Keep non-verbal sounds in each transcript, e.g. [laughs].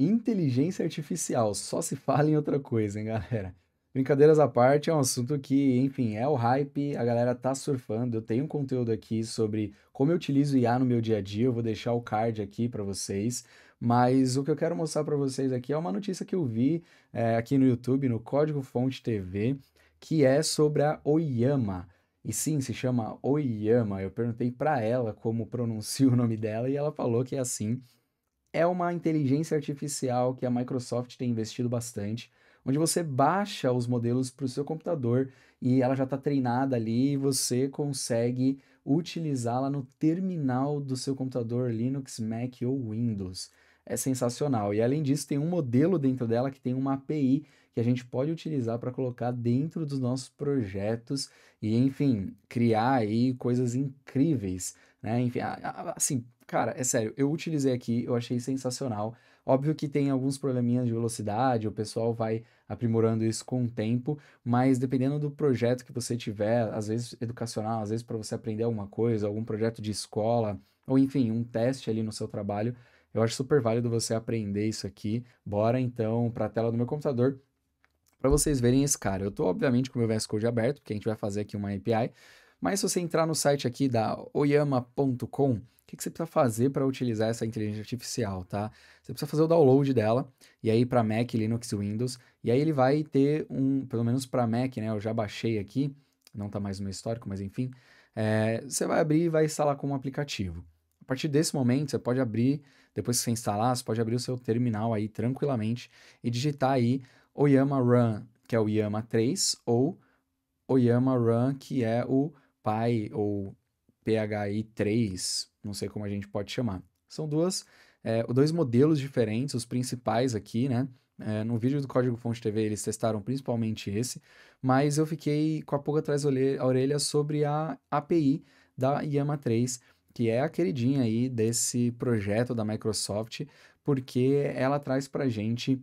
inteligência artificial. Só se fala em outra coisa, hein, galera? Brincadeiras à parte, é um assunto que, enfim, é o hype, a galera tá surfando. Eu tenho um conteúdo aqui sobre como eu utilizo IA no meu dia a dia, eu vou deixar o card aqui para vocês. Mas o que eu quero mostrar para vocês aqui é uma notícia que eu vi é, aqui no YouTube, no Código Fonte TV, que é sobre a Oyama. E sim, se chama Oyama. Eu perguntei para ela como pronuncia o nome dela e ela falou que é assim é uma inteligência artificial que a Microsoft tem investido bastante, onde você baixa os modelos para o seu computador e ela já está treinada ali e você consegue utilizá-la no terminal do seu computador Linux, Mac ou Windows. É sensacional. E além disso, tem um modelo dentro dela que tem uma API que a gente pode utilizar para colocar dentro dos nossos projetos e, enfim, criar aí coisas incríveis né? Enfim, assim, cara, é sério, eu utilizei aqui, eu achei sensacional. Óbvio que tem alguns probleminhas de velocidade, o pessoal vai aprimorando isso com o tempo, mas dependendo do projeto que você tiver, às vezes educacional, às vezes para você aprender alguma coisa, algum projeto de escola, ou enfim, um teste ali no seu trabalho, eu acho super válido você aprender isso aqui. Bora então para a tela do meu computador para vocês verem esse cara. Eu estou obviamente com o meu VS Code aberto, porque a gente vai fazer aqui uma API, mas se você entrar no site aqui da oyama.com, o que, que, você precisa fazer para utilizar essa inteligência artificial, tá? Você precisa fazer o download dela, e aí para Mac, Linux, Windows, e aí ele vai ter um, pelo menos para Mac, né? Eu já baixei aqui, não está mais no meu histórico, mas enfim. É, você vai abrir e vai instalar como aplicativo. A partir desse momento, você pode abrir, depois que você instalar, você pode abrir o seu terminal aí tranquilamente e digitar aí Oyama Run, que é o Yama 3, ou Oyama Run, que é o PAI ou PHI3, não sei como a gente pode chamar. São duas, é, dois modelos diferentes, os principais aqui, né? É, no vídeo do Código Fonte TV eles testaram principalmente esse, mas eu fiquei com a pulga atrás da orelha sobre a API da Yama 3, que é a queridinha aí desse projeto da Microsoft, porque ela traz para gente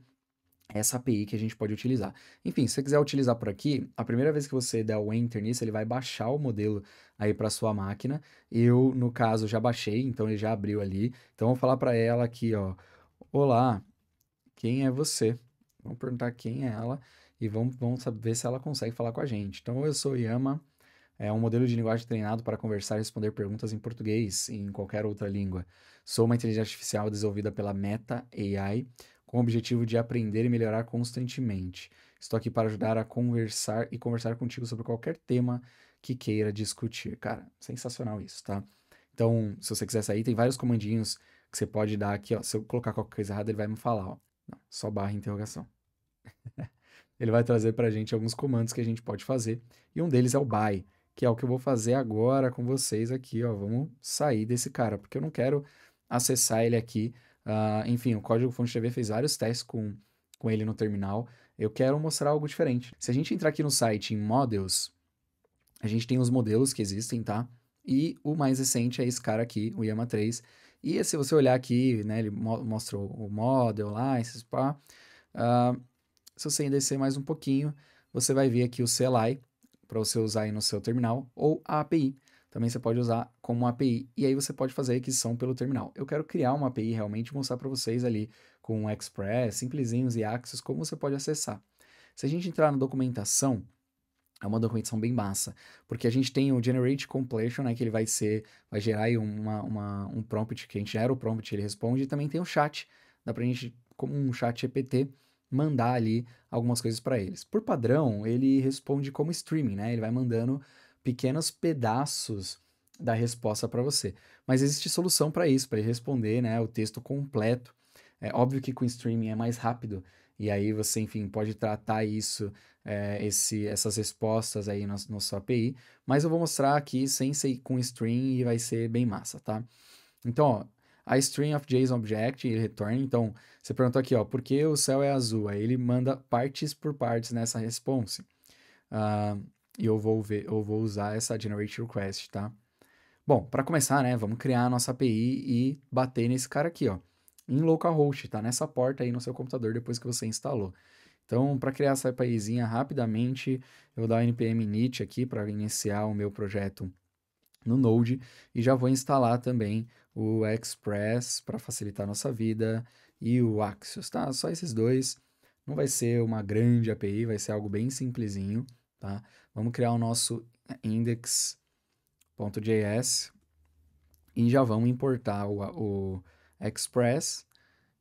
essa API que a gente pode utilizar. Enfim, se você quiser utilizar por aqui, a primeira vez que você der o enter nisso, ele vai baixar o modelo aí para sua máquina. Eu, no caso, já baixei, então ele já abriu ali. Então, vou falar para ela aqui, ó, olá, quem é você? Vamos perguntar quem é ela e vamos, vamos ver se ela consegue falar com a gente. Então, eu sou Yama, é um modelo de linguagem treinado para conversar e responder perguntas em português e em qualquer outra língua. Sou uma inteligência artificial desenvolvida pela Meta AI, com o objetivo de aprender e melhorar constantemente. Estou aqui para ajudar a conversar e conversar contigo sobre qualquer tema que queira discutir. Cara, sensacional isso, tá? Então, se você quiser sair, tem vários comandinhos que você pode dar aqui, ó. Se eu colocar qualquer coisa errada, ele vai me falar, ó. Não, só barra interrogação. [laughs] ele vai trazer para a gente alguns comandos que a gente pode fazer, e um deles é o buy, que é o que eu vou fazer agora com vocês aqui, ó. Vamos sair desse cara, porque eu não quero acessar ele aqui Uh, enfim, o código fonte TV fez vários testes com, com ele no terminal. Eu quero mostrar algo diferente. Se a gente entrar aqui no site em Models, a gente tem os modelos que existem, tá? E o mais recente é esse cara aqui, o Yama 3. E se você olhar aqui, né, ele mo mostra o model lá, esses pá. Uh, se você descer mais um pouquinho, você vai ver aqui o CLI para você usar aí no seu terminal ou a API também você pode usar como uma API. E aí você pode fazer a requisição pelo terminal. Eu quero criar uma API realmente e mostrar para vocês ali com Express, simplesinhos e Access, como você pode acessar. Se a gente entrar na documentação, é uma documentação bem massa, porque a gente tem o generate completion, né, que ele vai ser, vai gerar aí uma, uma, um prompt, que a gente gera o prompt, ele responde, e também tem o chat, dá pra gente, como um chat EPT, mandar ali algumas coisas para eles. Por padrão, ele responde como streaming, né, ele vai mandando pequenos pedaços da resposta para você. Mas existe solução para isso, para responder né, o texto completo. É óbvio que com streaming é mais rápido, e aí você, enfim, pode tratar isso, é, esse, essas respostas aí no na API, mas eu vou mostrar aqui sem ser com stream e vai ser bem massa, tá? Então, ó, a string of JSON object, ele retorna, então, você perguntou aqui, ó, por que o céu é azul? Aí ele manda partes por partes nessa response. Uh, e eu vou ver, eu vou usar essa generate request, tá? Bom, para começar, né, vamos criar a nossa API e bater nesse cara aqui, ó, em localhost, tá nessa porta aí no seu computador depois que você instalou. Então, para criar essa APIzinha rapidamente, eu vou dar o npm init aqui para iniciar o meu projeto no Node e já vou instalar também o Express para facilitar a nossa vida e o Axios, tá? Só esses dois. Não vai ser uma grande API, vai ser algo bem simplesinho, tá? Vamos criar o nosso index.js e já vamos importar o, o Express.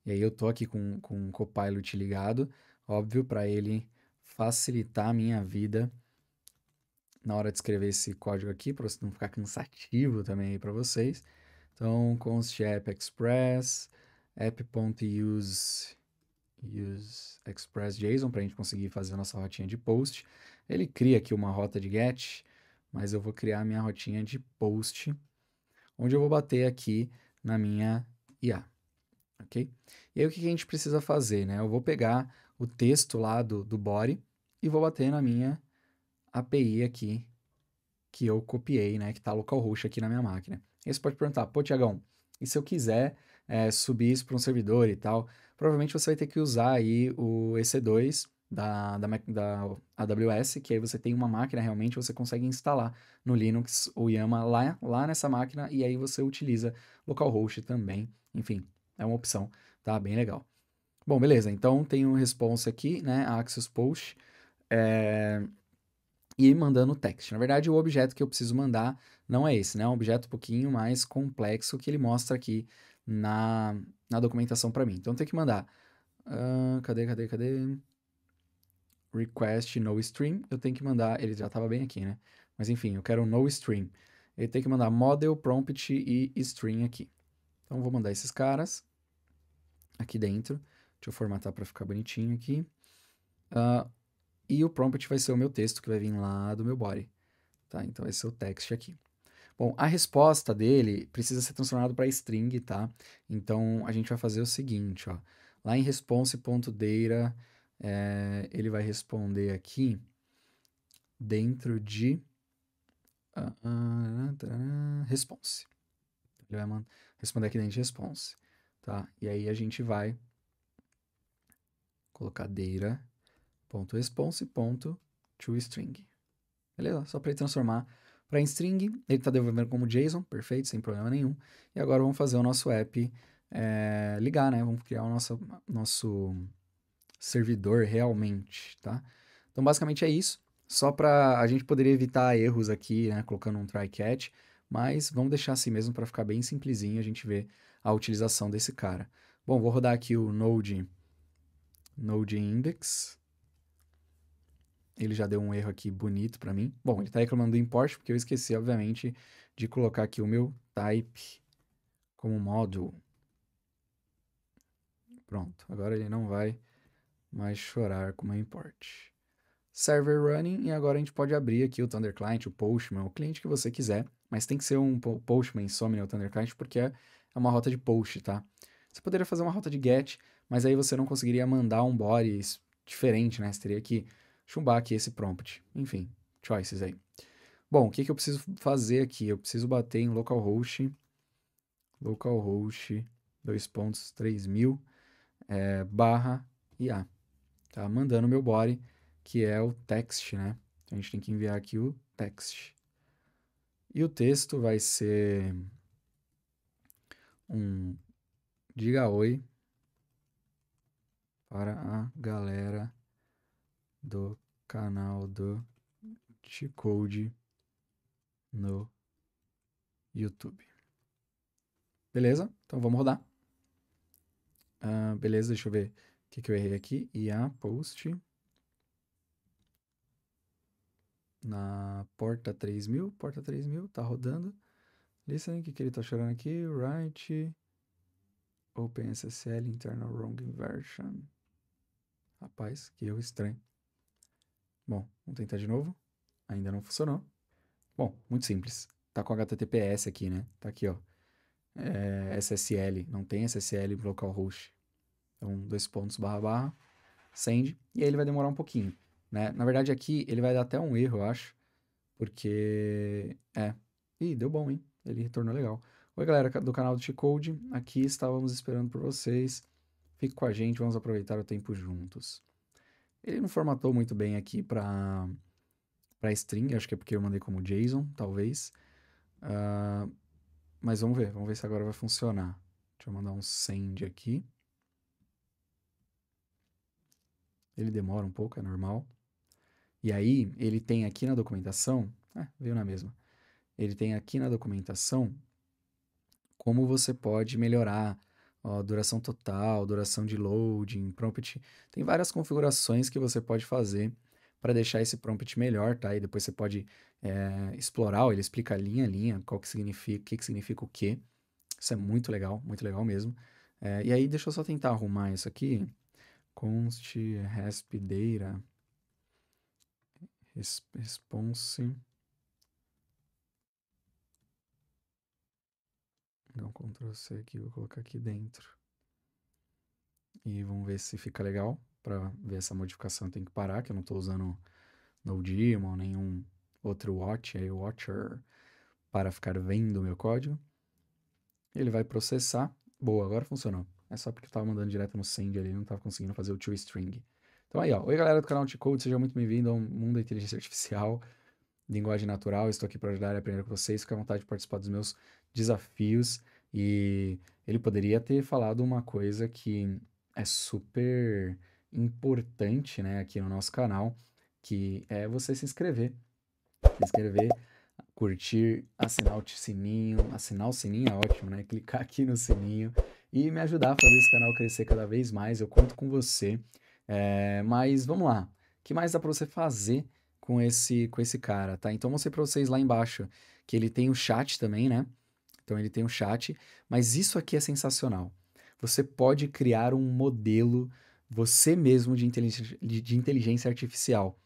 E aí eu tô aqui com, com o Copilot ligado, óbvio, para ele facilitar a minha vida na hora de escrever esse código aqui, para não ficar cansativo também aí para vocês. Então, const app express, app.use use express.json para a gente conseguir fazer a nossa rotinha de post. Ele cria aqui uma rota de GET, mas eu vou criar a minha rotinha de POST, onde eu vou bater aqui na minha IA, ok? E aí o que a gente precisa fazer, né? Eu vou pegar o texto lá do, do body e vou bater na minha API aqui, que eu copiei, né? Que tá localhost aqui na minha máquina. E você pode perguntar, pô, Tiagão, e se eu quiser é, subir isso para um servidor e tal? Provavelmente você vai ter que usar aí o EC2 da, da, da AWS, que aí você tem uma máquina realmente, você consegue instalar no Linux o Yama lá, lá nessa máquina e aí você utiliza localhost também. Enfim, é uma opção, tá? Bem legal. Bom, beleza. Então tem um response aqui, né? Axios Post. É... E mandando o text. Na verdade, o objeto que eu preciso mandar não é esse, né? É um objeto um pouquinho mais complexo que ele mostra aqui na, na documentação para mim. Então tem que mandar. Uh, cadê, cadê, cadê? request no stream, eu tenho que mandar, ele já estava bem aqui, né? Mas enfim, eu quero no stream. Ele tem que mandar model, prompt e string aqui. Então vou mandar esses caras aqui dentro. Deixa eu formatar para ficar bonitinho aqui. Uh, e o prompt vai ser o meu texto que vai vir lá do meu body. Tá? Então esse é o text aqui. Bom, a resposta dele precisa ser transformada para string, tá? Então a gente vai fazer o seguinte, ó. Lá em response.data é, ele vai responder aqui dentro de ah, ah, response. Ele vai responder aqui dentro de response, tá? E aí a gente vai colocar data.response.toString. Beleza? Só para ele transformar para string, ele está devolvendo como JSON, perfeito, sem problema nenhum. E agora vamos fazer o nosso app é, ligar, né? Vamos criar o nosso, nosso servidor realmente, tá? Então, basicamente é isso. Só para a gente poder evitar erros aqui, né? Colocando um try catch, mas vamos deixar assim mesmo para ficar bem simplesinho a gente ver a utilização desse cara. Bom, vou rodar aqui o node, node index. Ele já deu um erro aqui bonito para mim. Bom, ele está reclamando do import, porque eu esqueci, obviamente, de colocar aqui o meu type como módulo. Pronto, agora ele não vai mas chorar com o é importe. Server running, e agora a gente pode abrir aqui o Thunder Client, o Postman, o cliente que você quiser, mas tem que ser um Postman, Somni ou Thunder Client, porque é, é uma rota de post, tá? Você poderia fazer uma rota de get, mas aí você não conseguiria mandar um body diferente, né? Você teria que chumbar aqui esse prompt. Enfim, choices aí. Bom, o que, que eu preciso fazer aqui? Eu preciso bater em localhost, localhost, dois pontos, 3000, é, eh, barra IA tá? Mandando meu body, que é o text, né? Então, a gente tem que enviar aqui o text. E o texto vai ser um diga oi para a galera do canal do T-Code no YouTube. Beleza? Então vamos rodar. Uh, beleza, deixa eu ver que, que eu errei aqui? IA post na porta 3000, porta 3000, tá rodando. Listening, o que, que ele tá chorando aqui? Write OpenSSL internal wrong inversion. Rapaz, que eu estranho. Bom, vamos tentar de novo. Ainda não funcionou. Bom, muito simples. Tá com HTTPS aqui, né? Tá aqui, ó. É, SSL. Não tem SSL localhost. Então, dois pontos, barra, barra, send, e aí ele vai demorar um pouquinho, né? Na verdade, aqui ele vai dar até um erro, eu acho, porque... É. Ih, deu bom, hein? Ele retornou legal. Oi, galera do canal do T-Code. Aqui estávamos esperando por vocês. Fique com a gente, vamos aproveitar o tempo juntos. Ele não formatou muito bem aqui para para string, acho que é porque eu mandei como JSON, talvez. Uh, mas vamos ver, vamos ver se agora vai funcionar. Deixa eu mandar um send aqui. Ele demora um pouco, é normal. E aí, ele tem aqui na documentação, ah, veio na mesma. Ele tem aqui na documentação como você pode melhorar ó, duração total, duração de loading, prompt. Tem várias configurações que você pode fazer para deixar esse prompt melhor, tá? E depois você pode é, explorar, ele explica linha a linha, qual que significa, o que, que significa o quê. Isso é muito legal, muito legal mesmo. É, e aí, deixa eu só tentar arrumar isso aqui const respideira, data response. um então, Ctrl C aqui, vou colocar aqui dentro. E vamos ver se fica legal. Para ver essa modificação, tem que parar, que eu não estou usando no ou nenhum outro watch, aí watcher, para ficar vendo o meu código. Ele vai processar. Boa, agora funcionou. É só porque eu tava mandando direto no send ali, não tava conseguindo fazer o two-string. Então aí, ó. Oi, galera do canal de code seja muito bem-vindo ao mundo da inteligência artificial, linguagem natural. Estou aqui para ajudar a aprender com vocês. Fique à vontade de participar dos meus desafios. E ele poderia ter falado uma coisa que é super importante, né, aqui no nosso canal, que é você se inscrever. Se inscrever, curtir, assinar o sininho. Assinar o sininho é ótimo, né? [laughs] Clicar aqui no sininho e me ajudar a fazer esse canal crescer cada vez mais. Eu conto com você. É, mas vamos lá. O que mais dá para você fazer com esse com esse cara, tá? Então mostrei para vocês lá embaixo que ele tem o um chat também, né? Então ele tem o um chat, mas isso aqui é sensacional. Você pode criar um modelo você mesmo de inteligência, de inteligência artificial.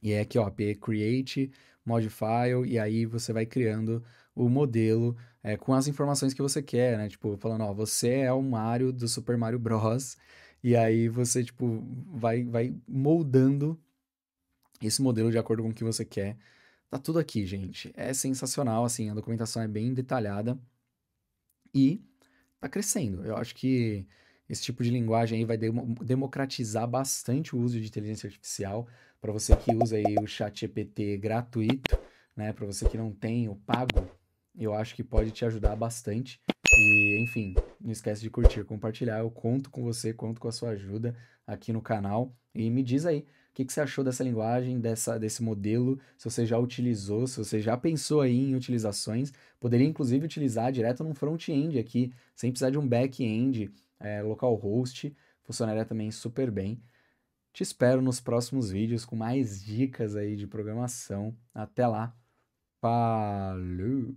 E é aqui, ó, create, modify, e aí você vai criando o modelo é, com as informações que você quer, né? Tipo, falando, ó, você é o Mario do Super Mario Bros. E aí você, tipo, vai, vai moldando esse modelo de acordo com o que você quer. Tá tudo aqui, gente. É sensacional, assim, a documentação é bem detalhada e tá crescendo. Eu acho que esse tipo de linguagem aí vai democratizar bastante o uso de inteligência artificial para você que usa aí o chat GPT gratuito, né? Para você que não tem o pago, eu acho que pode te ajudar bastante. E, enfim, não esquece de curtir, compartilhar. Eu conto com você, conto com a sua ajuda aqui no canal. E me diz aí o que, que você achou dessa linguagem, dessa, desse modelo, se você já utilizou, se você já pensou aí em utilizações. Poderia, inclusive, utilizar direto num front-end aqui, sem precisar de um back-end, é, localhost. Funcionaria também super bem. Te espero nos próximos vídeos com mais dicas aí de programação. Até lá. Falou!